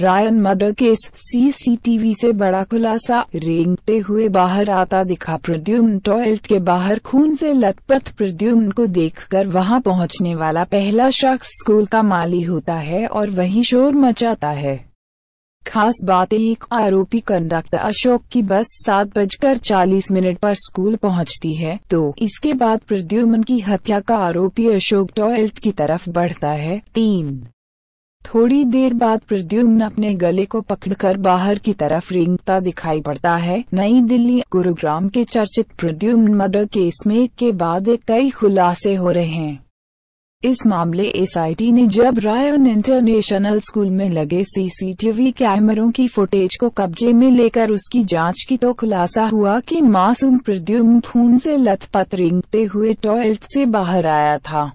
Ryan murder case CCTV से बड़ा खुलासा रेंगते हुए बाहर आता दिखा प्रद्युम्न टॉयलेट के बाहर खून से लथपथ प्रद्युम्न को देखकर वहां पहुंचने वाला पहला शख्स स्कूल का माली होता है और वही शोर मचाता है खास बात एक आरोपी कंडक्टर अशोक की बस सात बजकर चालीस मिनट पर स्कूल पहुंचती है तो इसके बाद प्रद्युमन की हत्या का आरोपी अशोक टॉयलेट की तरफ बढ़ता है तीन थोड़ी देर बाद प्रद्युम्न अपने गले को पकड़कर बाहर की तरफ रिंगता दिखाई पड़ता है नई दिल्ली गुरुग्राम के चर्चित प्रद्युम्न मर्डर केस में के बाद कई खुलासे हो रहे हैं इस मामले एसआईटी ने जब रायन इंटरनेशनल स्कूल में लगे सीसीटीवी कैमरों की फुटेज को कब्जे में लेकर उसकी जांच की तो खुलासा हुआ कि मासूम प्रद्युम खून से लथपथ रिंगते हुए टॉयलेट से बाहर आया था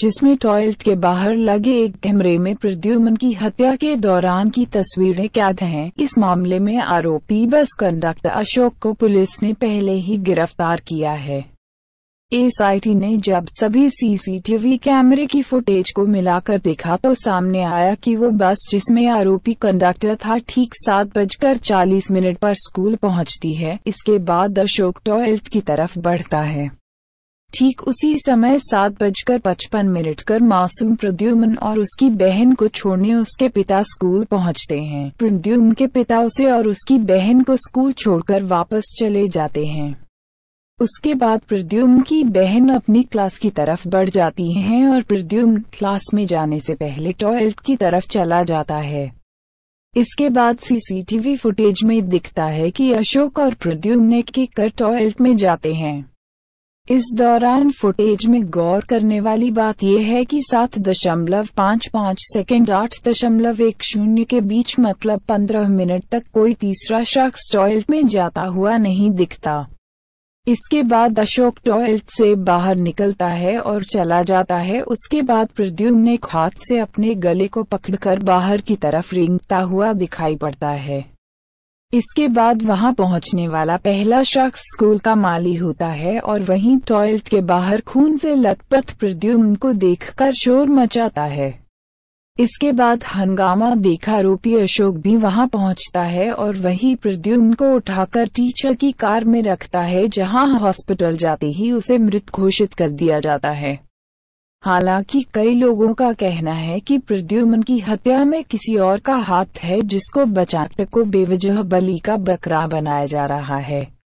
जिसमें टॉयलेट के बाहर लगे एक कैमरे में प्रद्युमन की हत्या के दौरान की तस्वीरें कैद हैं। इस मामले में आरोपी बस कंडक्टर अशोक को पुलिस ने पहले ही गिरफ्तार किया है एसआईटी ने जब सभी सीसीटीवी कैमरे की फुटेज को मिलाकर देखा तो सामने आया कि वो बस जिसमें आरोपी कंडक्टर था ठीक सात बजकर चालीस मिनट पर स्कूल पहुंचती है इसके बाद अशोक टॉयलेट की तरफ बढ़ता है ठीक उसी समय सात बजकर पचपन मिनट कर मासूम प्रद्युमन और उसकी बहन को छोड़ने उसके पिता स्कूल पहुंचते हैं प्रद्युम के पिता उसे और उसकी बहन को स्कूल छोड़कर वापस चले जाते हैं उसके बाद प्रद्युम की बहन अपनी क्लास की तरफ बढ़ जाती है और प्रद्युम क्लास में जाने से पहले टॉयलेट की तरफ चला जाता है इसके बाद सीसीटीवी फुटेज में दिखता है कि अशोक और प्रद्युम्न के कर टॉयलेट में जाते हैं इस दौरान फुटेज में गौर करने वाली बात यह है कि सात दशमलव पाँच पाँच सेकेंड आठ दशमलव एक शून्य के बीच मतलब पंद्रह मिनट तक कोई तीसरा शख्स टॉयलेट में जाता हुआ नहीं दिखता इसके बाद अशोक टॉयलेट से बाहर निकलता है और चला जाता है उसके बाद प्रद्युम्न एक हाथ से अपने गले को पकड़कर बाहर की तरफ रिंगता हुआ दिखाई पड़ता है इसके बाद वहां पहुंचने वाला पहला शख्स स्कूल का माली होता है और वहीं टॉयलेट के बाहर खून से लथपथ प्रद्युम्न को देखकर शोर मचाता है इसके बाद हंगामा देखा आरोपी अशोक भी वहां पहुंचता है और वही प्रद्युम्न को उठाकर टीचर की कार में रखता है जहां हॉस्पिटल जाते ही उसे मृत घोषित कर दिया जाता है हालांकि कई लोगों का कहना है कि प्रद्युमन की हत्या में किसी और का हाथ है जिसको बचाट को बेवजह बलि का बकरा बनाया जा रहा है